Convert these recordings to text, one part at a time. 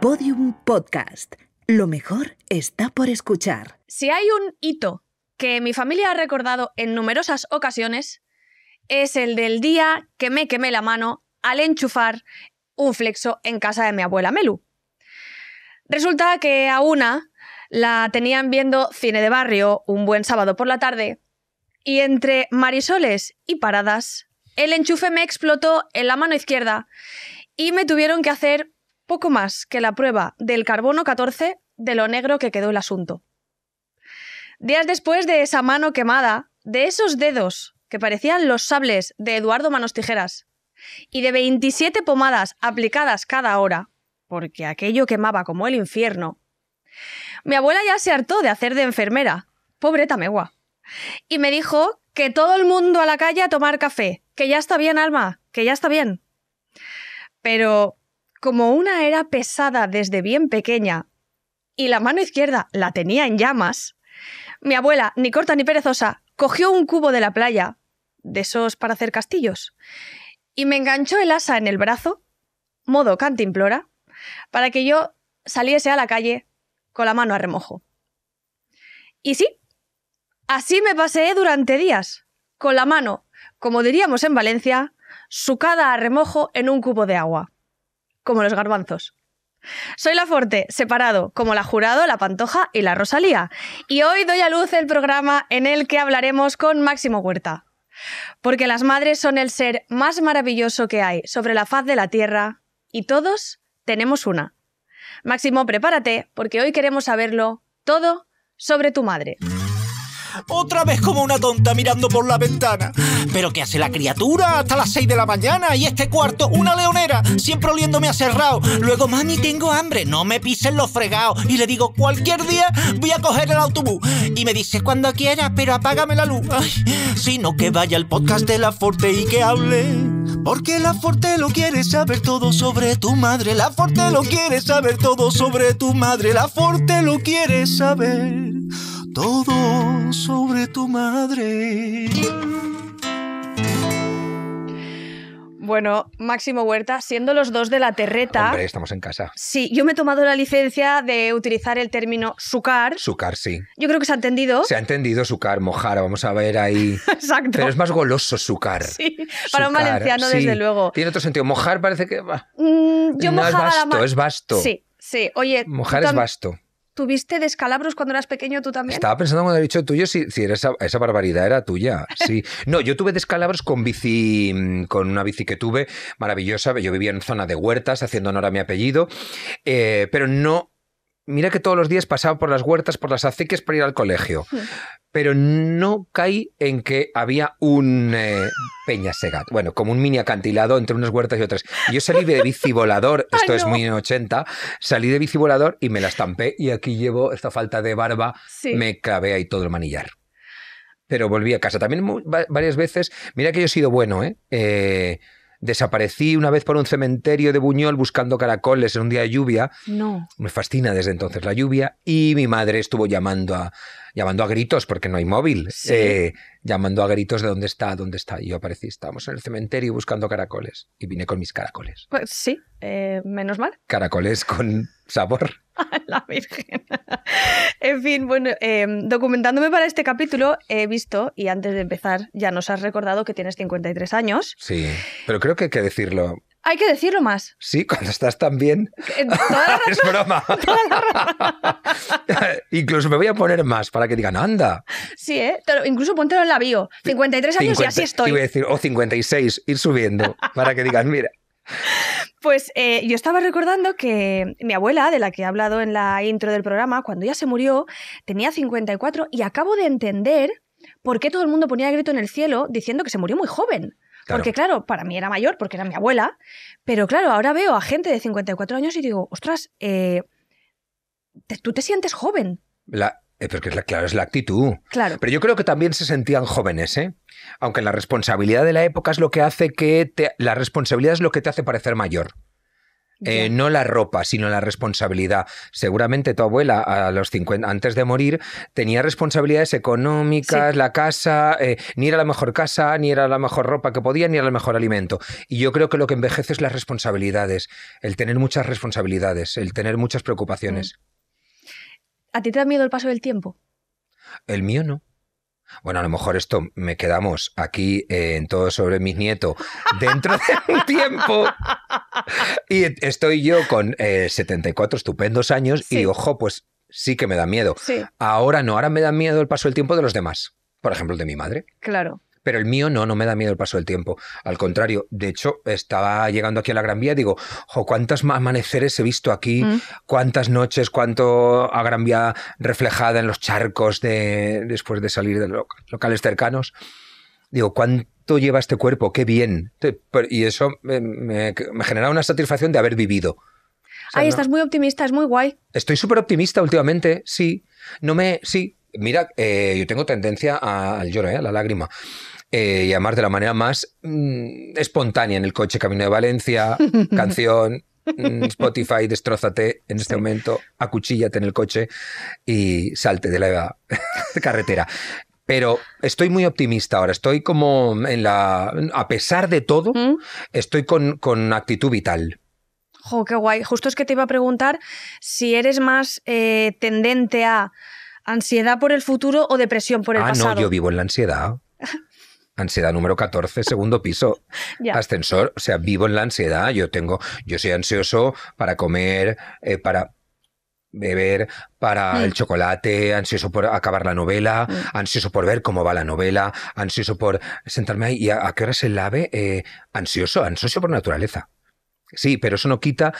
Podium Podcast. Lo mejor está por escuchar. Si hay un hito que mi familia ha recordado en numerosas ocasiones, es el del día que me quemé la mano al enchufar un flexo en casa de mi abuela Melu. Resulta que a una la tenían viendo cine de barrio un buen sábado por la tarde y entre marisoles y paradas, el enchufe me explotó en la mano izquierda y me tuvieron que hacer poco más que la prueba del carbono 14 de lo negro que quedó el asunto. Días después de esa mano quemada, de esos dedos que parecían los sables de Eduardo Manos Tijeras, y de 27 pomadas aplicadas cada hora, porque aquello quemaba como el infierno, mi abuela ya se hartó de hacer de enfermera, pobre Tamegua, y me dijo que todo el mundo a la calle a tomar café, que ya está bien, Alma, que ya está bien. Pero como una era pesada desde bien pequeña y la mano izquierda la tenía en llamas, mi abuela, ni corta ni perezosa, cogió un cubo de la playa, de esos para hacer castillos, y me enganchó el asa en el brazo, modo implora, para que yo saliese a la calle con la mano a remojo. Y sí, así me paseé durante días, con la mano, como diríamos en Valencia, sucada a remojo en un cubo de agua como los garbanzos. Soy la Forte, separado, como la Jurado, la Pantoja y la Rosalía. Y hoy doy a luz el programa en el que hablaremos con Máximo Huerta. Porque las madres son el ser más maravilloso que hay sobre la faz de la Tierra y todos tenemos una. Máximo, prepárate, porque hoy queremos saberlo todo sobre tu madre. Otra vez como una tonta mirando por la ventana. ¿Pero qué hace la criatura hasta las 6 de la mañana? Y este cuarto, una leonera, siempre oliéndome a cerrado. Luego, mami, tengo hambre, no me pisen los fregados. Y le digo, cualquier día voy a coger el autobús. Y me dice, cuando quieras, pero apágame la luz. Ay, sino que vaya al podcast de La Forte y que hable. Porque la Forte lo quiere saber todo sobre tu madre. La Forte lo quiere saber todo sobre tu madre. La Forte lo quiere saber todo sobre tu madre. Bueno, Máximo Huerta, siendo los dos de la terreta. Hombre, estamos en casa. Sí, yo me he tomado la licencia de utilizar el término sucar. Sucar, sí. Yo creo que se ha entendido. Se ha entendido sucar, mojar, vamos a ver ahí. Exacto. Pero es más goloso sucar. Sí, para un valenciano, desde luego. Tiene otro sentido. Mojar parece que. va mm, yo no, es basto, es vasto. Sí, sí. Oye. Mojar es vasto ¿Tuviste descalabros cuando eras pequeño tú también? Estaba pensando cuando he dicho tuyo si, si esa, barbaridad era tuya. Sí. No, yo tuve descalabros con bici, mm, con una bici que tuve, maravillosa. Yo vivía en zona de huertas, haciendo honor a mi apellido, eh, pero no. Mira que todos los días pasaba por las huertas, por las acequias para ir al colegio. Hmm pero no caí en que había un eh, peña Segat. bueno, como un mini acantilado entre unas huertas y otras. Yo salí de bici volador, esto es muy 80, salí de bici volador y me la estampé y aquí llevo esta falta de barba, me clavé ahí todo el manillar. Pero volví a casa. También varias veces, mira que yo he sido bueno, ¿eh? Eh, Desaparecí una vez por un cementerio de Buñol buscando caracoles en un día de lluvia. No. Me fascina desde entonces la lluvia. Y mi madre estuvo llamando a, llamando a gritos porque no hay móvil, eh, llamando a gritos de dónde está, dónde está. Y yo aparecí, estábamos en el cementerio buscando caracoles y vine con mis caracoles. Pues sí, eh, menos mal. Caracoles con sabor. La Virgen. en fin, bueno, em, documentándome para este capítulo he visto, y antes de empezar ya nos has recordado que tienes 53 años. Sí, pero creo que hay que decirlo hay que decirlo más. Sí, cuando estás tan bien. Eh, es broma. incluso me voy a poner más para que digan, anda. Sí, ¿eh? incluso póntelo en la bio. 53 años y así estoy. o 56, ir subiendo para que digan, mira. Pues eh, yo estaba recordando que mi abuela, de la que he hablado en la intro del programa, cuando ya se murió, tenía 54 y acabo de entender por qué todo el mundo ponía grito en el cielo diciendo que se murió muy joven. Porque claro, para mí era mayor, porque era mi abuela, pero claro, ahora veo a gente de 54 años y digo, ostras, eh, tú te sientes joven. Eh, porque es claro, es la actitud. Claro. Pero yo creo que también se sentían jóvenes, ¿eh? Aunque la responsabilidad de la época es lo que hace que te, la responsabilidad es lo que te hace parecer mayor. Eh, no la ropa, sino la responsabilidad. Seguramente tu abuela, a los 50, antes de morir, tenía responsabilidades económicas, la casa, eh, ni era la mejor casa, ni era la mejor ropa que podía, ni era el mejor alimento. Y yo creo que lo que envejece es las responsabilidades, el tener muchas responsabilidades, el tener muchas preocupaciones. Mm. ¿A ti te da miedo el paso del tiempo? El mío no. Bueno, a lo mejor esto me quedamos aquí eh, en todo sobre mis nietos dentro de un tiempo y estoy yo con 74 eh, estupendos años y ojo, pues sí que me da miedo. Ahora no, ahora me da miedo el paso del tiempo de los demás. Por ejemplo, el de mi madre. Claro. Pero el mío no, no me da miedo el paso del tiempo. Al contrario, de hecho, estaba llegando aquí a la Gran Vía y digo, jo, cuántos amaneceres he visto aquí, mm. cuántas noches, cuánto a Gran Vía reflejada en los charcos de, después de salir de los locales cercanos. Digo, cuánto tú llevas este cuerpo, qué bien. Y eso me, genera una satisfacción de haber vivido. Ay, estás muy optimista, es muy guay. Estoy súper optimista últimamente, sí. No me. Sí. Mira, eh, yo tengo tendencia al lloro, eh, a la lágrima. Eh, y además de la manera más mm, espontánea en el coche, camino de Valencia, canción, mm, Spotify, destrozate en este momento, acuchíllate en el coche y salte de la carretera. Pero estoy muy optimista ahora, estoy como en la... A pesar de todo, estoy con, actitud vital. Jo, qué guay. Justo es que te iba a preguntar si eres más eh, tendente a ansiedad por el futuro o depresión por el pasado. Ah, no, yo vivo en la ansiedad. Ansiedad número 14, segundo piso. Ascensor, o sea, vivo en la ansiedad. Yo tengo, yo soy ansioso para comer, eh, para beber, para mm. el chocolate, ansioso por acabar la novela, mm. ansioso por ver cómo va la novela, ansioso por sentarme ahí y a, qué hora se lave, eh, ansioso, ansioso por naturaleza. Sí, pero eso no quita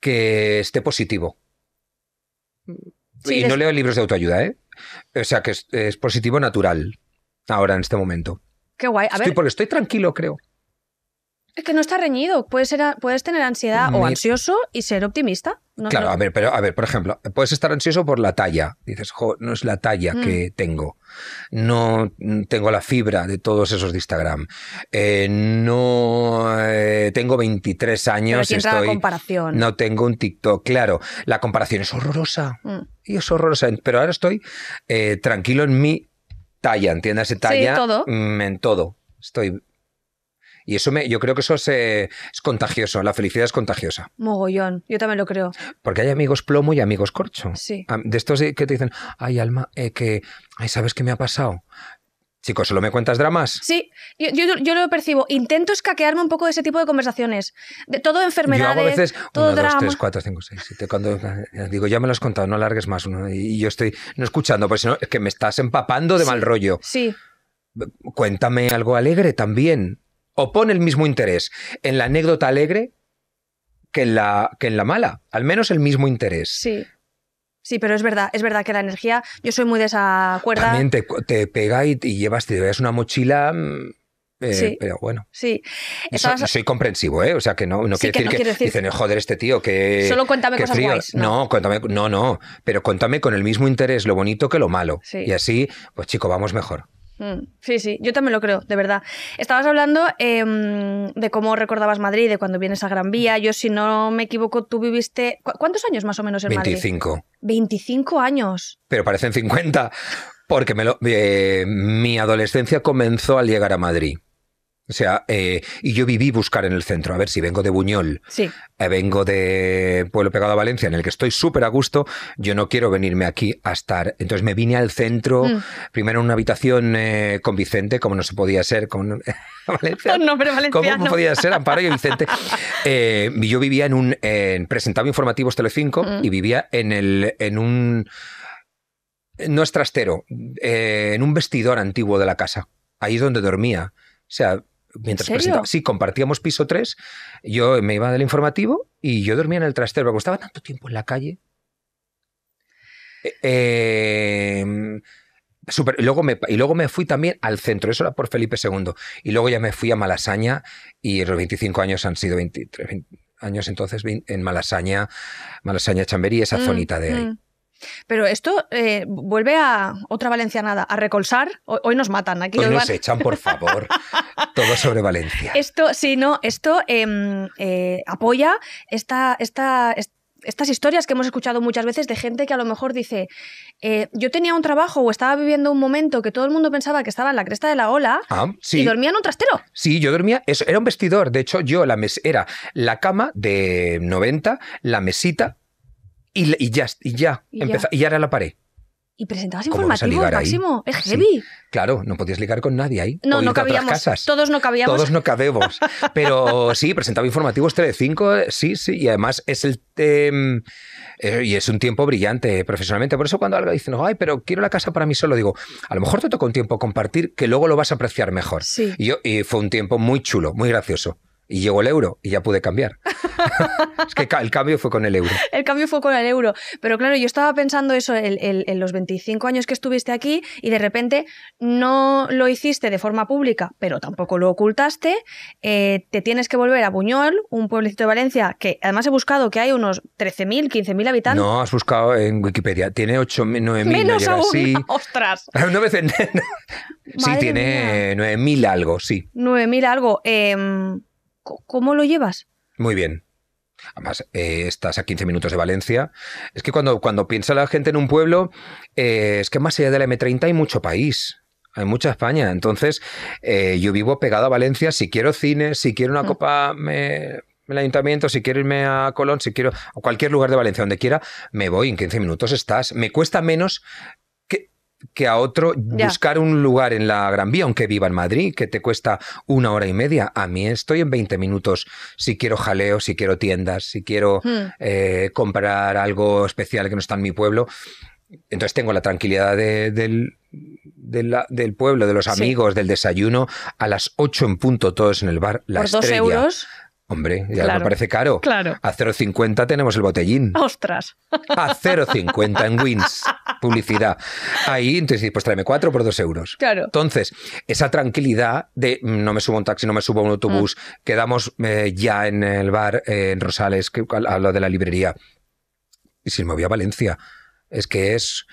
que esté positivo. y no leo libros de autoayuda, ¿eh? O sea, que es, positivo natural ahora en este momento. Qué guay. estoy tranquilo, creo. Es que no está reñido. Puedes, tener ansiedad o ansioso y ser optimista. claro, a ver, pero a ver, por ejemplo, puedes estar ansioso por la talla. Dices, no es la talla mm. que tengo. No mm, tengo la fibra de todos esos de Instagram. Eh, no eh, tengo 23 años. comparación. No tengo un TikTok. Claro, la comparación es horrorosa. Mm. Y es horrorosa. Pero ahora estoy eh, tranquilo en mi talla, ¿entiendes? talla. todo. En todo. Estoy y eso me, yo creo que eso eh, es, contagioso, la felicidad es contagiosa. Mogollón, yo también lo creo. Porque hay amigos plomo y amigos corcho. Sí. De estos que te dicen, ay, Alma, eh, que, ¿sabes qué me ha pasado? Chicos, ¿solo me cuentas dramas? Sí, yo, lo percibo. Intento escaquearme un poco de ese tipo de conversaciones. De todo enfermedad. a veces, uno, dos, tres, cuatro, cinco, seis, siete. Cuando eh, digo, ya me lo has contado, no alargues más. Uno, y yo estoy no escuchando, porque no, es que me estás empapando de mal rollo. Sí. Cuéntame algo alegre también o pone el mismo interés en la anécdota alegre que en la, que en la mala, al menos el mismo interés. Sí. Sí, pero es verdad, es verdad que la energía, yo soy muy de esa También te, pega y, llevas, te llevas una mochila mm, eh, pero bueno. Sí. soy comprensivo, ¿eh? O sea, que no, quiere decir que dicen, joder, este tío, que. Solo cuéntame cosas ¿no? no, cuéntame, no, no. Pero cuéntame con el mismo interés lo bonito que lo malo. Y así, pues chico, vamos mejor. Mm. Sí, sí, yo también lo creo, de verdad. Estabas hablando em, de cómo recordabas Madrid, de cuando vienes a Gran Vía. Yo, si no me equivoco, tú viviste. ¿Cuántos años más o menos en Madrid? 25. 25 años. Pero parecen 50, porque me eh, mi adolescencia comenzó al llegar a Madrid. O sea, eh, y yo viví buscar en el centro. A ver, si vengo de Buñol, eh, vengo de Pueblo Pegado a Valencia, en el que estoy súper a gusto, yo no quiero venirme aquí a estar. Entonces me vine al centro, mm. primero en una habitación eh, con Vicente, como no se podía ser con Valencia. No, pero ¿Cómo podía ser Amparo y Vicente? yo vivía en un. presentaba informativos Telecinco mm. y vivía en, el, en un. No es trastero, en un vestidor antiguo de la casa. Ahí es donde dormía. O sea, mientras presentaba. Sí, compartíamos piso 3. Yo me iba del informativo y yo dormía en el trastero, porque estaba tanto tiempo en la calle. Eh, em, y, luego me, y luego me fui también al centro, eso era por Felipe II. Y luego ya me fui a Malasaña y los 25 años han sido 23 años entonces en Malasaña, Malasaña Chamberí, esa mm, zonita de ahí. Mm. Pero esto eh, vuelve a otra valencianada, a recolsar. Hoy, nos matan aquí. Hoy, pues nos echan, por favor. todo sobre Valencia. Esto, sí, no, esto em, eh, apoya esta, estas historias que hemos escuchado muchas veces de gente que a lo mejor dice, eh, yo tenía un trabajo o estaba viviendo un momento que todo el mundo pensaba que estaba en la cresta de la ola ah, y dormía en un trastero. Sí, yo dormía, era un vestidor, de hecho yo la mes, era la cama de 90, la mesita y, ya, y ya, era la pared. Y presentabas informativos, Máximo. Es heavy. Claro, no podías ligar con nadie ahí. No, no cabíamos. Casas. Todos no cabíamos. Todos no cabemos. Pero sí, presentaba informativos 3-5, eh, sí, sí. Y además es el. Em, eh, y es un tiempo brillante profesionalmente. Por eso cuando dice no ay, pero quiero la casa para mí solo, digo, a lo mejor te toca un tiempo compartir que luego lo vas a apreciar mejor. Sí. y fue un tiempo muy chulo, muy gracioso. Y llegó el euro y ya pude cambiar. es que el cambio fue con el euro. El cambio fue con el euro. Pero claro, yo estaba pensando eso en, los 25 años que estuviste aquí y de repente no lo hiciste de forma pública, pero tampoco lo ocultaste. Eh, te tienes que volver a Buñol, un pueblecito de Valencia que además he buscado que hay unos 13.000, 15.000 habitantes. No, has buscado en Wikipedia. Tiene 8.000, 9.000. Menos aún. ¡Ostras! sí, tiene 9.000 algo, sí. 9.000 algo. Eh, ¿Cómo lo llevas? Muy bien. Además, eh, estás a 15 minutos de Valencia. Es que cuando, cuando piensa la gente en un pueblo, eh, es que más allá de la M30 hay mucho país. Hay mucha España. Entonces, eh, yo vivo pegado a Valencia. Si quiero cine, si quiero una mm. copa, me, el ayuntamiento, si quiero irme a Colón, si quiero a cualquier lugar de Valencia, donde quiera, me voy, en 15 minutos estás. Me cuesta menos que a otro buscar un lugar en la Gran Vía, aunque viva en Madrid, que te cuesta una hora y media. A mí estoy en 20 minutos si quiero jaleo, si quiero tiendas, si quiero hmm. eh, comprar algo especial que no está en mi pueblo. Entonces tengo la tranquilidad del, del pueblo, de los amigos, del desayuno, a las 8 en punto todos en el bar. La dos euros. Hombre, ya me parece caro. Claro. A 0,50 tenemos el botellín. ¡Ostras! A 0,50 en Wins. Publicidad. Ahí, entonces, pues tráeme cuatro por dos euros. Claro. Entonces, esa tranquilidad de mm, no me subo un taxi, no me subo un autobús, mm. quedamos eh, ya en el bar eh, en Rosales, que, a, de la librería. Y si me voy a Valencia, es que es.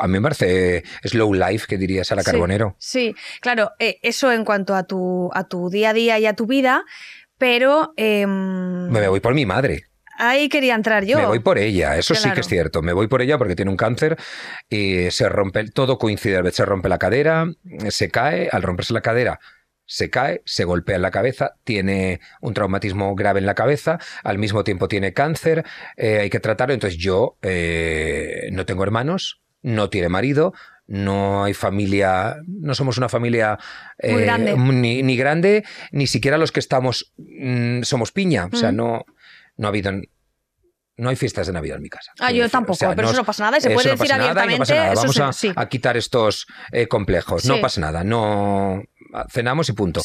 a mí me parece slow life, que dirías a la Carbonero. Sí, claro, eh, eso en cuanto a tu, a tu día a día y a tu vida, pero... Em, me voy por mi madre. Ahí quería entrar yo. Me voy por ella, eso sí que es cierto. Me voy por ella porque tiene un cáncer y se rompe, todo coincide. Se rompe la cadera, se cae, al romperse la cadera se cae, se golpea en la cabeza, tiene un traumatismo grave en la cabeza, al mismo tiempo tiene cáncer, eh, hay que tratarlo. Entonces yo eh, no tengo hermanos, no tiene marido, no hay familia, no somos una familia eh, Ni, grande, ni siquiera los que estamos mm, somos piña. O sea, no, no ha habido no hay fiestas de Navidad en mi casa. Ah, yo tampoco, pero eso no pasa nada y se puede decir abiertamente. No pasa Vamos a, quitar estos eh, complejos. No pasa nada, no, Ah, cenamos y punto.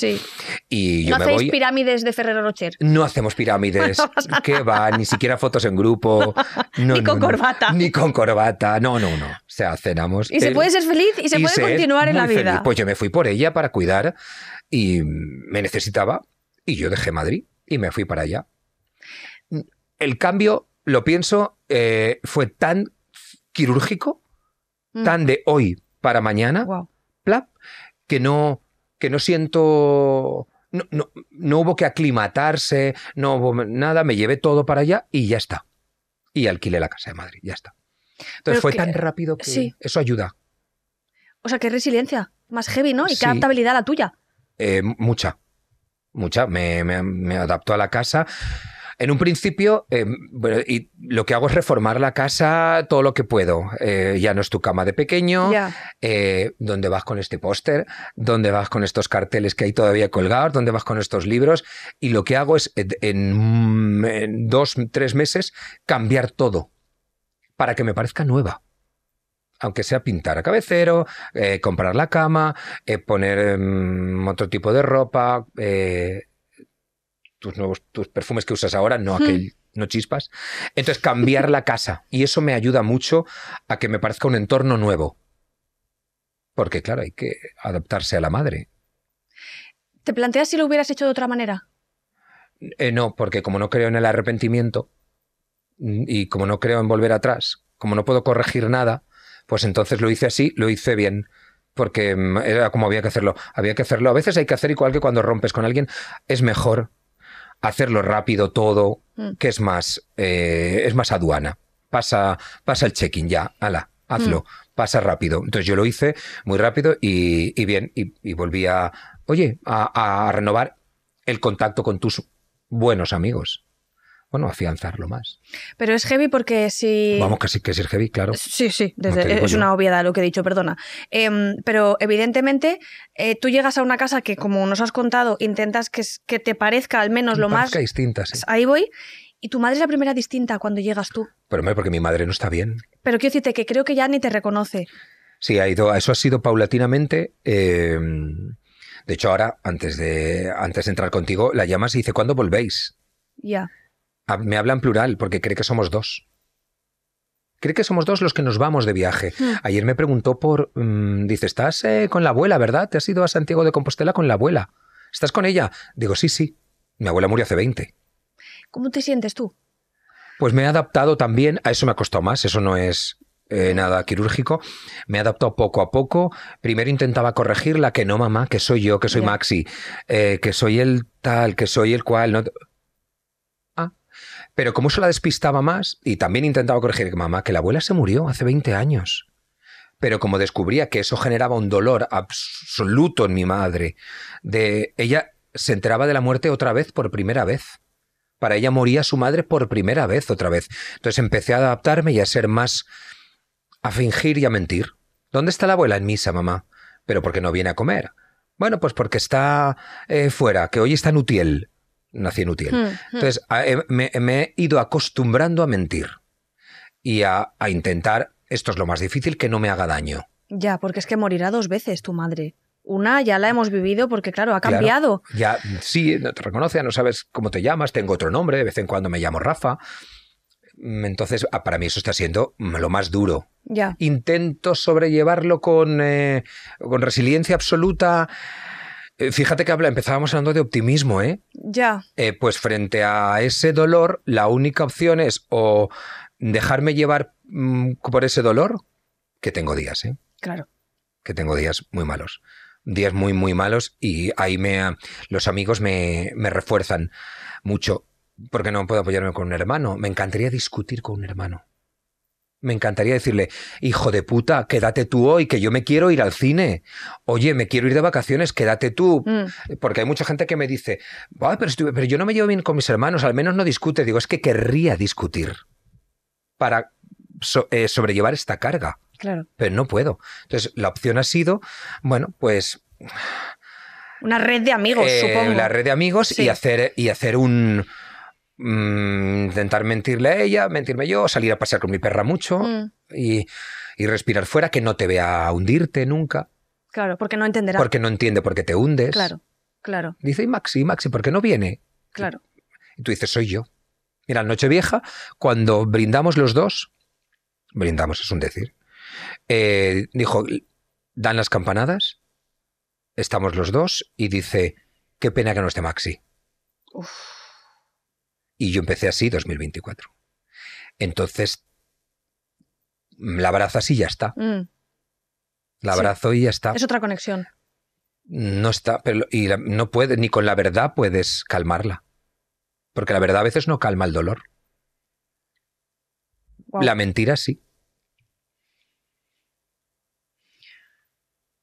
Y ¿No hacéis pirámides de Ferrero Rocher? No hacemos pirámides. ¿Qué va? Ni siquiera fotos en grupo. ni con corbata. Ni con corbata. No, no, no. O sea, cenamos. Y se puede ser feliz y se puede continuar en la vida. Pues yo me fui por ella para cuidar y me necesitaba y yo dejé Madrid y me fui para allá. El cambio, lo pienso, eh, fue tan quirúrgico, mm. tan de hoy para mañana, que no, que no siento... No, hubo que aclimatarse, no hubo nada, me llevé todo para allá y ya está. Y alquilé la casa de Madrid, ya está. Entonces fue tan eh, rápido que eso ayuda. O sea, qué resiliencia, más heavy, ¿no? Y qué adaptabilidad la tuya. Eh, mucha, mucha. Me, me, me adaptó a la casa. En un principio, em, lo que hago es reformar la casa todo lo que puedo. Eh, ya no es tu cama de pequeño, donde eh, ¿dónde vas con este póster? ¿Dónde vas con estos carteles que hay todavía colgados? ¿Dónde vas con estos libros? Y lo que hago es en, dos, tres meses cambiar todo para que me parezca nueva aunque sea pintar a cabecero, eh, comprar la cama, poner em, otro tipo de ropa, tus nuevos tus perfumes que usas ahora, no hmm. aquel, no chispas. Entonces, cambiar la casa. Y eso me ayuda mucho a que me parezca un entorno nuevo. Porque, claro, hay que adaptarse a la madre. ¿Te planteas si lo hubieras hecho de otra manera? Eh, no, porque como no creo en el arrepentimiento mm, y como no creo en volver atrás, como no puedo corregir nada, pues entonces lo hice así, lo hice bien porque mm, era como había que hacerlo. Había que hacerlo. A veces hay que hacer igual que cuando rompes con alguien, es mejor hacerlo rápido todo, mm. que es más, eh, es más aduana. Pasa, pasa el check-in ya, ala, hazlo, mm. pasa rápido. Entonces yo lo hice muy rápido y, bien, y, y, volví oye, a, a renovar el contacto con tus buenos amigos bueno, afianzarlo más. Pero es heavy porque si... Vamos, casi que es heavy, claro. Sí, sí, es una obviedad lo que he dicho, perdona. Em, pero evidentemente eh, tú llegas a una casa que, como nos has contado, intentas que, te parezca al menos lo más... distinta, sí. Ahí voy. Y tu madre es la primera distinta cuando llegas tú. Pero porque mi madre no está bien. Pero quiero decirte que creo que ya ni te reconoce. Sí, ha ido, eso ha sido paulatinamente... Em, de hecho, ahora, antes de, antes de entrar contigo, la llamas y dice, ¿cuándo volvéis? Ya. Ah, me habla en plural porque cree que somos dos. Cree que somos dos los que nos vamos de viaje. Hmm. Ayer me preguntó por... Mm, dice, estás eh, con la abuela, ¿verdad? Te has ido a Santiago de Compostela con la abuela. ¿Estás con ella? Digo, sí, sí. Mi abuela murió hace 20. ¿Cómo te sientes tú? Pues me he adaptado también, a eso me ha costado más, eso no es eh, nada quirúrgico. Me he adaptado poco a poco. Primero intentaba corregir la que no, mamá, que soy yo, que soy Maxi, eh, que soy el tal, que soy el cual. No... Pero como eso la despistaba más, y también intentaba corregir, mamá, que la abuela se murió hace 20 años. Pero como descubría que eso generaba un dolor absoluto en mi madre, de ella se enteraba de la muerte otra vez por primera vez. Para ella moría su madre por primera vez otra vez. Entonces empecé a adaptarme y a ser más... a fingir y a mentir. ¿Dónde está la abuela en misa, mamá? Pero porque no viene a comer. Bueno, pues porque está eh, fuera, que hoy está en Utiel nací inútil hmm, hmm. Entonces, eh, me, he ido acostumbrando a mentir y a, intentar, esto es lo más difícil, que no me haga daño. Ya, porque es que morirá dos veces tu madre. Una ya la hemos vivido porque, claro, ha cambiado. ya, sí, no te reconoce, no sabes cómo te llamas, tengo otro nombre, de vez en cuando me llamo Rafa. Mm, entonces, ah, para mí eso está siendo lo más duro. Ya. Intento sobrellevarlo con, eh, con resiliencia absoluta, eh, fíjate que habla, empezábamos hablando de optimismo, ¿eh? Ya. Eh, pues frente a ese dolor, la única opción es o dejarme llevar mm, por ese dolor, que tengo días, ¿eh? Claro. Que tengo días muy malos. Días muy, muy malos y ahí me, los amigos me, me refuerzan mucho porque no puedo apoyarme con un hermano. Me encantaría discutir con un hermano. Me encantaría decirle, hijo de puta, quédate tú hoy, que yo me quiero ir al cine. Oye, me quiero ir de vacaciones, quédate tú. Mm. Porque hay mucha gente que me dice, pero, pero yo no me llevo bien con mis hermanos, al menos no discute. Digo, es que querría discutir para eh, sobrellevar esta carga. Claro. Pero no puedo. Entonces, la opción ha sido, bueno, pues... Una red de amigos, eh, supongo. La red de amigos y hacer, y hacer un Mm, intentar mentirle a ella, mentirme yo, salir a pasear con mi perra mucho mm. y, respirar fuera, que no te vea hundirte nunca. Claro, porque no entenderá. Porque no entiende por qué te hundes. Claro, claro. Dice, y Maxi, Maxi, ¿por qué no viene? Claro. Y tú dices, soy yo. Mira, Nochevieja, cuando brindamos los dos, brindamos es un decir, eh, dijo, dan las campanadas, estamos los dos, y dice, qué pena que no esté Maxi. Uf. Y yo empecé así 2024. Entonces, la abrazo así y ya está. Mm. La abrazo y ya está. Es otra conexión. No está, pero, y no puede, ni con la verdad puedes calmarla. Porque la verdad a veces no calma el dolor. La mentira sí.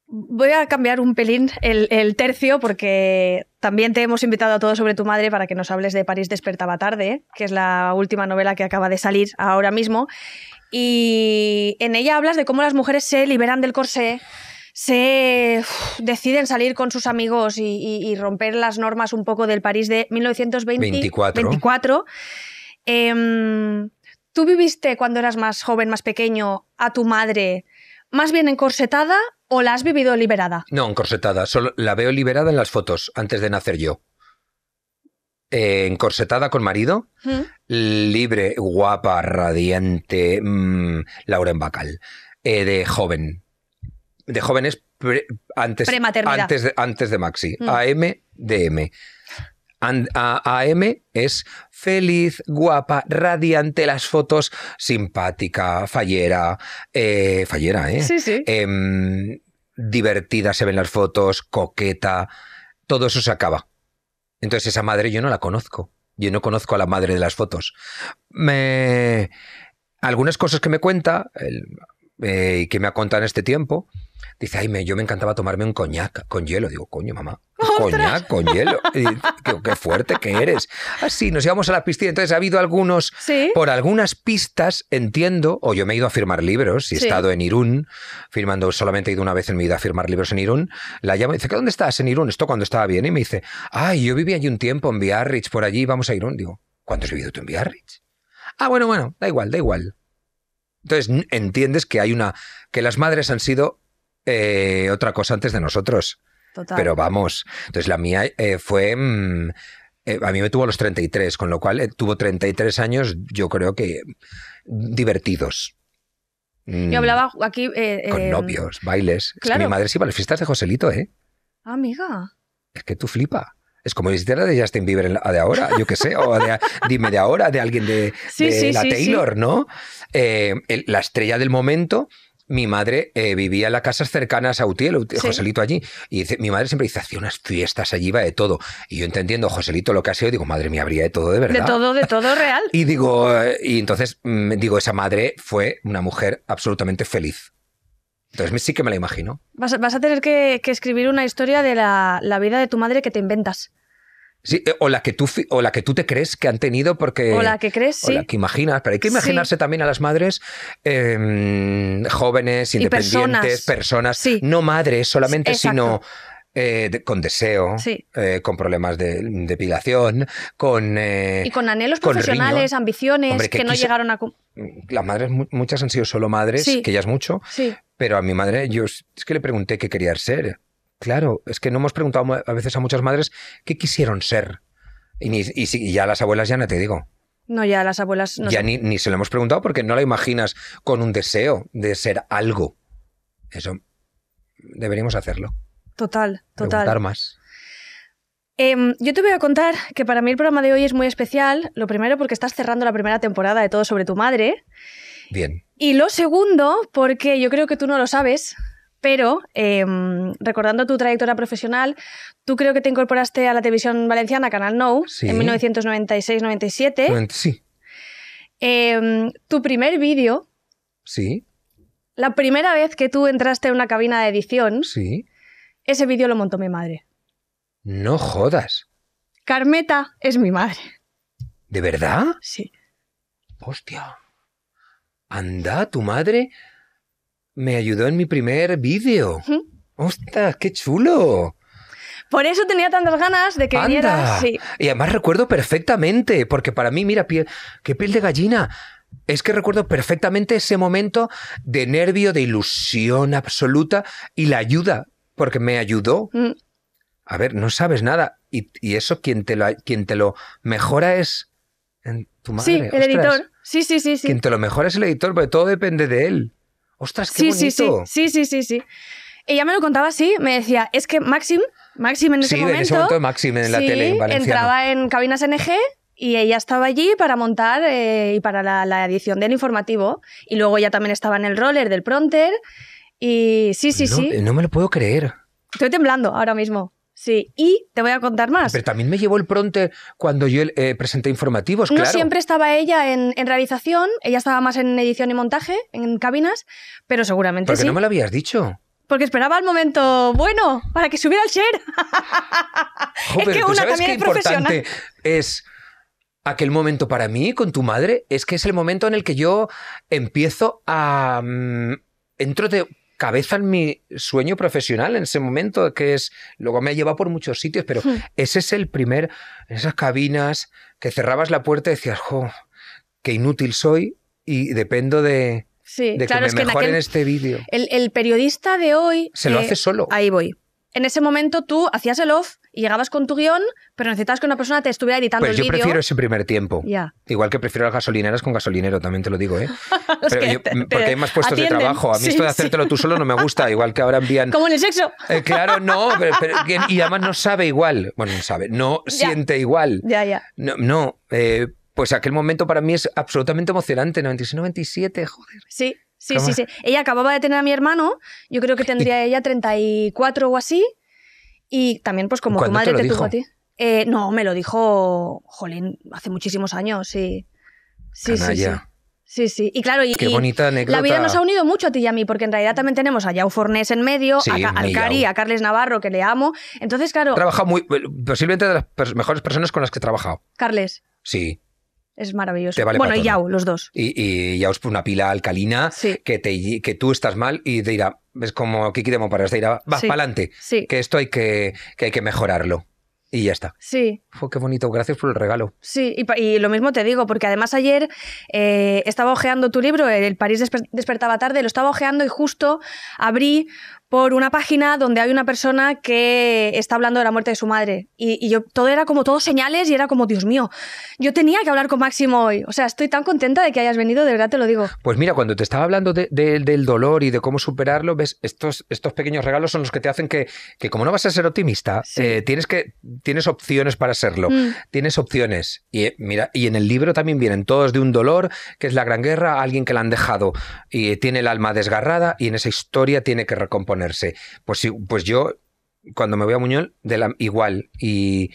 Voy a cambiar un pelín el tercio porque también te hemos invitado a todo sobre tu madre para que nos hables de París despertaba tarde, que es la última novela que acaba de salir ahora mismo. Y en ella hablas de cómo las mujeres se liberan del corsé, se deciden salir con sus amigos y, romper las normas un poco del París de 1924. Em, ¿Tú viviste cuando eras más joven, más pequeño, a tu madre? más bien encorsetada o la has vivido liberada? No, encorsetada. Solo la veo liberada en las fotos antes de nacer yo. Eh, encorsetada con marido, mm. libre, guapa, radiante, mm, Laura en Bacal, eh, de joven. De jóvenes antes, de, antes de Maxi. Mm. A M de M. AM es feliz, guapa, radiante, las fotos, simpática, fallera, eh, fallera, ¿eh? Em, divertida, se ven las fotos, coqueta, todo eso se acaba. Entonces esa madre yo no la conozco. Yo no conozco a la madre de las fotos. Me... Algunas cosas que me cuenta eh, y que me ha contado en este tiempo, dice, ay, yo me encantaba tomarme un coñac con hielo. Digo, coño, mamá, ¡Coña, con hielo. qué, fuerte que eres. Así, nos llevamos a la piscina. Entonces ha habido algunos, ¿Sí? por algunas pistas, entiendo, o yo me he ido a firmar libros y he estado en Irún, firmando, solamente he ido una vez en mi vida a firmar libros en Irún. La llamo y dice, ¿dónde estás en Irún? Esto cuando estaba bien. Y me dice, ay, yo viví allí un tiempo en Biarritz, por allí, vamos a Irún. Digo, ¿cuánto has vivido tú en Biarritz? Ah, bueno, bueno, da igual, da igual. Entonces entiendes que hay una. que las madres han sido eh, otra cosa antes de nosotros. Pero vamos, entonces la mía eh, fue... Mm, eh, a mí me tuvo a los 33, con lo cual eh, tuvo 33 años, yo creo que divertidos. yo mm. hablaba aquí... con em, novios, bailes. mi madre se iba fiestas de Joselito, ¿eh? Ah, amiga. Es que tú flipa. Es como si la de Justin Bieber de ahora, yo qué sé, o de, dime de ahora, de alguien de, la Taylor, ¿no? la estrella del momento mi madre eh, vivía en las casas cercanas a Utiel, Joselito allí, y mi madre siempre dice, hacía unas fiestas allí, iba de todo. Y yo entendiendo, Joselito, lo que ha sido, digo, madre me habría de todo de verdad. De todo, de todo real. y digo, y entonces, mm, digo, esa madre fue una mujer absolutamente feliz. Entonces sí que me la imagino. Vas, a tener que, escribir una historia de la vida de tu madre que te inventas. Eh, o la que tú o la que tú te crees que han tenido porque o la que crees sí. o la que imaginas pero hay que imaginarse también a las madres em, jóvenes independientes personas, sí. no madres solamente sino eh, con deseo, eh, con problemas de depilación, con... y con anhelos profesionales, ambiciones que, no llegaron a... Mm, las madres, muchas han sido solo madres, que ya es mucho, pero a mi madre yo es que le pregunté qué quería ser Claro, es que no hemos preguntado a veces a muchas madres qué quisieron ser. Y, si, ya las abuelas ya no te digo. No, ya las abuelas no. Ya Ni, se lo hemos preguntado porque no la imaginas con un deseo de ser algo. Eso deberíamos hacerlo. Total, total. Preguntar más. Em, yo te voy a contar que para mí el programa de hoy es muy especial. Lo primero porque estás cerrando la primera temporada de Todo sobre tu madre. Bien. Y lo segundo porque yo creo que tú no lo sabes, pero em, recordando tu trayectoria profesional, tú creo que te incorporaste a la televisión valenciana, Canal Nou, en 1996-97. Sí. Em, tu primer vídeo. Sí. La primera vez que tú entraste en una cabina de edición. Sí. Ese vídeo lo montó mi madre. No jodas. Carmeta es mi madre. ¿De verdad? Sí. Hostia. Anda, tu madre me ayudó en mi primer vídeo. Hostia, ¡Ostras, qué chulo! Por eso tenía tantas ganas de que Y además recuerdo perfectamente, porque para mí, mira, piel, qué piel de gallina. Es que recuerdo perfectamente ese momento de nervio, de ilusión absoluta y la ayuda, porque me ayudó. Mm. A ver, no sabes nada. Y, eso quien te, lo, quien te lo mejora es en tu madre. Sí, el editor. Sí, sí, sí, sí. Quien te lo mejora es el editor, porque todo depende de él. Ostras, qué sí, bonito. Sí, sí, sí, sí, Ella me lo contaba así, me decía, es que Maxim, Maxim en ese sí, momento... en Maxim en la tele, entraba en cabinas NG y ella estaba allí para montar eh, y para la, edición del informativo. Y luego ella también estaba en el roller del Pronter. Y sí, sí, sí. No me lo puedo creer. Estoy temblando ahora mismo. Sí, y te voy a contar más. Pero también me llevó el pronte cuando yo eh, presenté informativos, claro. siempre estaba ella en, realización, ella estaba más en edición y montaje, en cabinas, pero seguramente ¿Por no me lo habías dicho. Porque esperaba el momento bueno para que subiera el share. es que una también es importante es aquel momento para mí con tu madre? Es que es el momento en el que yo empiezo a mm, entro de cabeza en mi sueño profesional en ese momento, que es, luego me ha llevado por muchos sitios, pero hmm. ese es el primer, en esas cabinas que cerrabas la puerta y decías, jo, qué inútil soy y dependo de, sí, claro, que me es en este vídeo. El, periodista de hoy... Se lo eh, hace solo. Ahí voy. En ese momento tú hacías el off llegabas con tu guión, pero necesitabas que una persona te estuviera editando el vídeo. yo prefiero ese primer tiempo. Igual que prefiero las gasolineras con gasolinero, también te lo digo, ¿eh? porque hay más puestos de trabajo. A mí esto de hacértelo tú solo no me gusta, igual que ahora envían... Como en el sexo. Eh, claro, no, y además no sabe igual. Bueno, no sabe, no siente igual. Ya, ya. No, eh, pues aquel momento para mí es absolutamente emocionante, 96-97, joder. Sí. Sí, sí, sí. Ella acababa de tener a mi hermano, yo creo que tendría ella 34 o así, y también, pues como tu madre te, dijo? a ti. Eh, no, me lo dijo, jolín, hace muchísimos años, sí. Sí, sí, sí. Sí, sí. Y claro, y, bonita la vida nos ha unido mucho a ti y a mí, porque en realidad también tenemos a Yao Fornés en medio, a, al a Carles Navarro, que le amo. Entonces, claro. trabaja muy. Eh, posiblemente de las mejores personas con las que he trabajado. Carles. Sí es maravilloso. bueno, y Yao, los dos. Y, y Yao es una pila alcalina que, te, que tú estás mal y te dirá, ves como Kiki de para te dirá, va, para adelante, que esto hay que, que hay que mejorarlo. Y ya está. Sí. fue qué bonito, gracias por el regalo. Sí, y, lo mismo te digo, porque además ayer eh, estaba ojeando tu libro, El París Despertaba Tarde, lo estaba ojeando y justo abrí por una página donde hay una persona que está hablando de la muerte de su madre. Y, yo, todo era como todos señales y era como, Dios mío, yo tenía que hablar con Máximo hoy. O sea, estoy tan contenta de que hayas venido, de verdad te lo digo. Pues mira, cuando te estaba hablando del dolor y de cómo superarlo, ves, estos, estos pequeños regalos son los que te hacen que, que como no vas a ser optimista, eh, tienes, que, tienes opciones para serlo. Mm. Tienes opciones. Y eh, mira, y en el libro también vienen todos de un dolor, que es la gran guerra, alguien que la han dejado y tiene el alma desgarrada y en esa historia tiene que recomponer pues, pues yo, cuando me voy a Muñol, de la, igual. Y,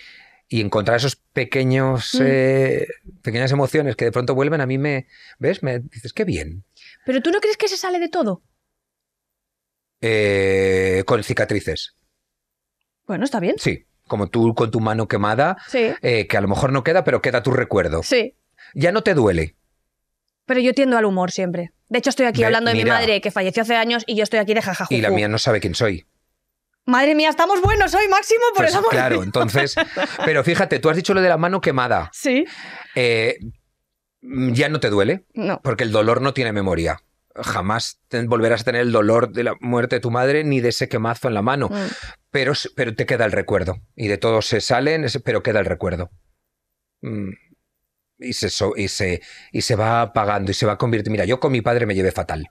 y encontrar esos pequeños, mm. eh, pequeñas emociones que de pronto vuelven, a mí me, ¿ves? Me dices, qué bien. Pero tú no crees que se sale de todo. Eh, con cicatrices. Bueno, está bien. Sí, como tú con tu mano quemada, eh, que a lo mejor no queda, pero queda tu recuerdo. Sí. Ya no te duele pero yo tiendo al humor siempre. De hecho, estoy aquí hablando de mi madre que falleció hace años y yo estoy aquí de jaja Y la mía no sabe quién soy. Madre mía, estamos buenos hoy, Máximo, por eso. Pues claro, entonces. Pero fíjate, tú has dicho lo de la mano quemada. Sí. Eh, ya no te duele. No. Porque el dolor no tiene memoria. Jamás volverás a tener el dolor de la muerte de tu madre ni de ese quemazo en la mano. Mm. Pero, pero te queda el recuerdo. Y de todos se salen, pero queda el recuerdo. Mm y se, y y se va apagando y se va convirtiendo. Mira, yo con mi padre me llevé fatal.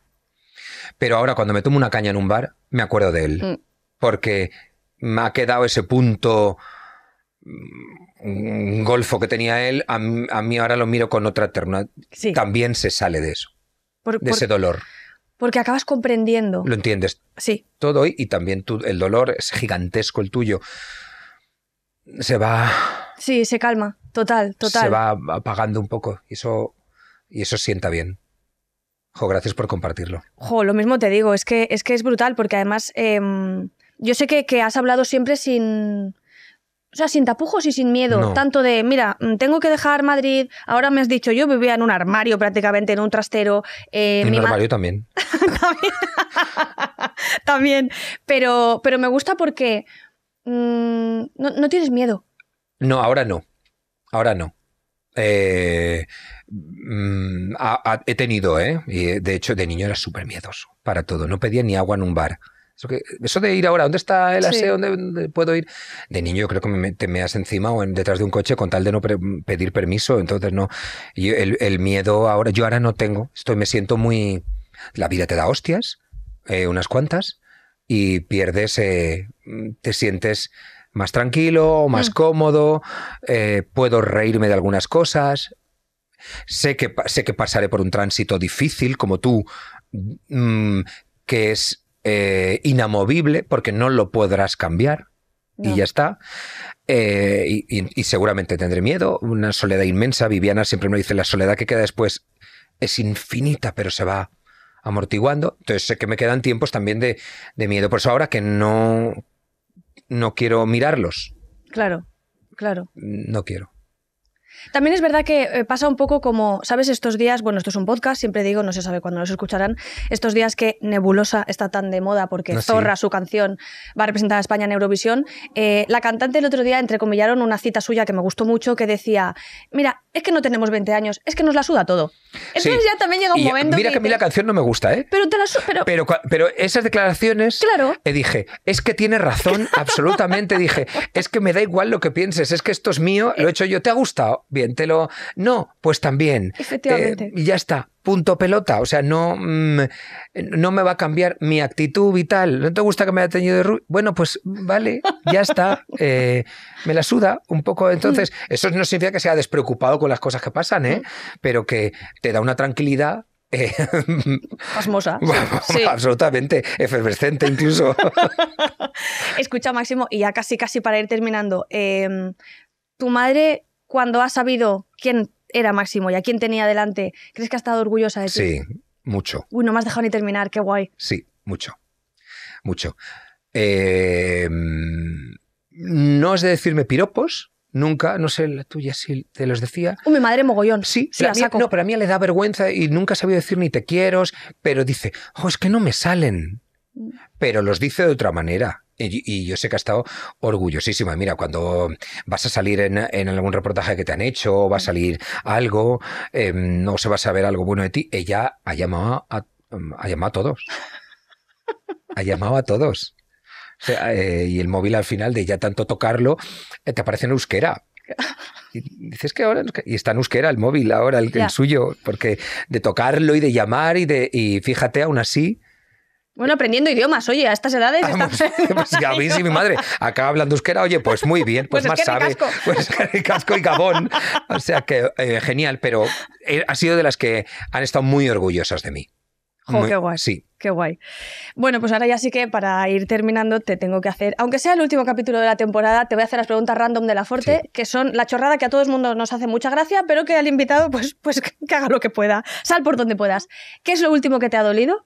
Pero ahora cuando me tomo una caña en un bar, me acuerdo de él. Mm. Porque me ha quedado ese punto mm, un golfo que tenía él, a, mí ahora lo miro con otra ternura. También se sale de eso, de ese dolor. Porque acabas comprendiendo. Lo entiendes. Sí. Todo y, y también tú, el dolor es gigantesco el tuyo. Se va. Sí, se calma. Total, total. Se va apagando un poco y eso, y eso sienta bien. Jo, gracias por compartirlo. Jo, lo mismo te digo, es que es, que brutal porque además em, yo sé que, has hablado siempre sin... sea, sin tapujos y sin miedo, tanto de, mira, mm, tengo que dejar Madrid, ahora me has dicho, yo vivía en un armario prácticamente, en un trastero. Eh, en un armario también. también. Pero, pero me gusta porque mm, no tienes miedo. No, ahora no. Ahora no. Eh, mm, he tenido, ¿eh? de hecho, de niño era súper miedoso para todo. No pedía ni agua en un bar. Eso, de ir ahora, ¿dónde está el aseo? ¿Dónde, puedo ir? De niño yo creo que me, te meas encima o detrás de un coche con tal de no pedir permiso. Entonces, no. el, miedo ahora, yo ahora no tengo. Estoy, me siento muy... La vida te da hostias, eh, unas cuantas, y pierdes, eh, te sientes más tranquilo, más mm. cómodo, eh, puedo reírme de algunas cosas. Sé que, sé que pasaré por un tránsito difícil, como tú, mm, que es eh, inamovible, porque no lo podrás cambiar. Y ya está. Eh, y, seguramente tendré miedo, una soledad inmensa. Viviana siempre me dice, la soledad que queda después es infinita, pero se va amortiguando. Entonces sé que me quedan tiempos también de, de miedo. Por eso ahora que no, no quiero mirarlos. Claro, claro. No quiero. También es verdad que eh, pasa un poco como, ¿sabes? Estos días, bueno, esto es un podcast, siempre digo, no se sabe cuándo los escucharán, estos días que Nebulosa está tan de moda porque ah, Zorra, su canción, va a representar a España en Eurovisión, eh, la cantante el otro día entrecomillaron una cita suya que me gustó mucho que decía, mira, es que no tenemos 20 años, es que nos la suda todo. Entonces ya también llega un momento... Mira que, a mí la canción no me gusta, ¿eh? Pero, te la pero... pero, esas declaraciones... Claro. Te eh, dije, es que tiene razón, absolutamente dije, es que me da igual lo que pienses, es que esto es mío, lo he hecho yo, ¿te ha gustado? bien, te lo... No, pues también. Eh, Efectivamente. ya está, punto pelota. O sea, no, mm, no me va a cambiar mi actitud vital. ¿No te gusta que me haya teñido de rubio? Bueno, pues vale, ya está. Eh, me la suda un poco. Entonces, eso no significa que sea despreocupado con las cosas que pasan, ¿eh? Mm. Pero que te da una tranquilidad eh, Pasmosa. Absolutamente, efervescente incluso. Escucha, Máximo, y ya casi, casi para ir terminando. Em, tu madre cuando has sabido quién era Máximo y a quién tenía delante, ¿crees que has estado orgullosa de ti? Sí, mucho. Uy, no me has dejado ni terminar, qué guay. Sí, mucho. Mucho. Em, no es de decirme piropos, nunca, no sé la tuya si te los decía. Uy, mi madre mogollón. Sí, sí la no, pero a mí le da vergüenza y nunca ha sabido decir ni te quiero, pero dice, oh, es que no me salen. Pero los dice de otra manera. Y, yo sé que ha estado orgullosísima. Mira, cuando vas a salir en, algún reportaje que te han hecho, o va a salir algo, em, no se va a saber algo bueno de ti, ella ha llamado a, em, a todos. Ha llamado a todos. Eh, y el móvil al final de ya tanto tocarlo, eh, te aparece en euskera. Y dices que ahora y está en euskera el móvil ahora el, el suyo porque de tocarlo y de llamar y de y fíjate aún así bueno, aprendiendo idiomas, oye, a estas edades. Vamos, a mí mi madre acaba hablando euskera, oye, pues muy bien, pues, pues más sabe. Casco. Pues casco y gabón. O sea que eh, genial, pero eh, ha sido de las que han estado muy orgullosas de mí. qué guay. Sí. Qué guay. Bueno, pues ahora ya sí que para ir terminando te tengo que hacer, aunque sea el último capítulo de la temporada, te voy a hacer las preguntas random de la Forte, que son la chorrada que a todo el mundo nos hace mucha gracia, pero que al invitado pues, pues que haga lo que pueda, sal por donde puedas. ¿Qué es lo último que te ha dolido?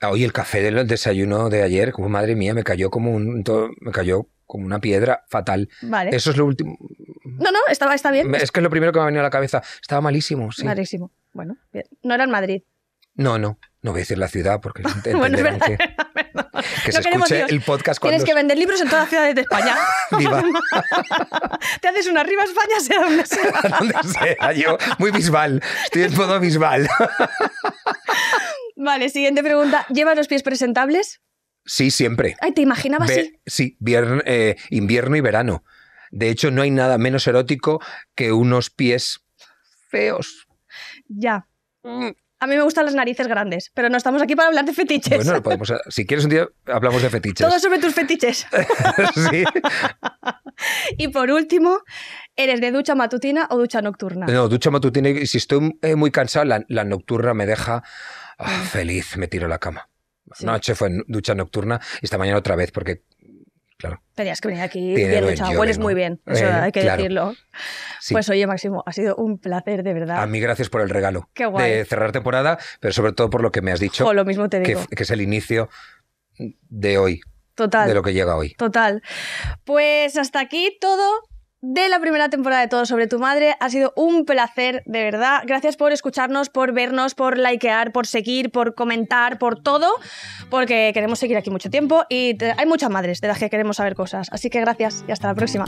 Hoy ah, el café del desayuno de ayer, como madre mía, me cayó como un me cayó como una piedra fatal. Vale. Eso es lo último. No, no, estaba, está bien. Es que es lo primero que me ha venido a la cabeza. Estaba malísimo, sí. Malísimo. Bueno, No era en Madrid. No, no. No voy a decir la ciudad porque bueno, es verdad, que, se escuche el podcast cuando... Tienes que vender libros en todas las ciudades de España. Te haces una arriba España, sea donde sea. donde sea, yo. Muy bisbal. Estoy en modo bisbal. Vale, siguiente pregunta. ¿Llevas los pies presentables? Sí, siempre. Ay, ¿te imaginabas así? Sí, eh, invierno y verano. De hecho, no hay nada menos erótico que unos pies feos. Ya. A mí me gustan las narices grandes, pero no estamos aquí para hablar de fetiches. Bueno, podemos, si quieres un día hablamos de fetiches. Todo sobre tus fetiches. sí. Y por último, ¿eres de ducha matutina o ducha nocturna? No, ducha matutina. Y Si estoy eh, muy cansado, la nocturna me deja Ah, mm. feliz, me tiro la cama. Noche fue ducha nocturna y esta mañana otra vez, porque claro. Tenías que venir aquí bien duchado. Hueles muy bien, eso eh, hay que decirlo. Pues oye, Máximo, ha sido un placer, de verdad. A mí, gracias por el regalo de cerrar temporada, pero sobre todo por lo que me has dicho. lo mismo te digo. Que, que es el inicio de hoy. Total. De lo que llega hoy. Total. Pues hasta aquí todo de la primera temporada de Todo sobre tu madre. Ha sido un placer, de verdad. Gracias por escucharnos, por vernos, por likear, por seguir, por comentar, por todo, porque queremos seguir aquí mucho tiempo y hay muchas madres de las que queremos saber cosas. Así que gracias y hasta la próxima.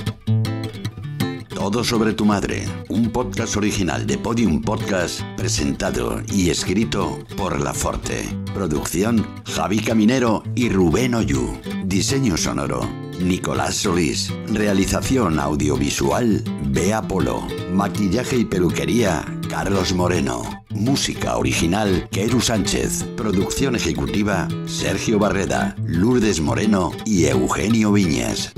Todo sobre tu madre, un podcast original de Podium Podcast, presentado y escrito por La Forte. Producción Javi Caminero y Rubén Oyu. Diseño sonoro Nicolás Solís. Realización audiovisual, Bea Polo. Maquillaje y peluquería, Carlos Moreno. Música original, Keru Sánchez. Producción ejecutiva, Sergio Barreda, Lourdes Moreno y Eugenio Viñas.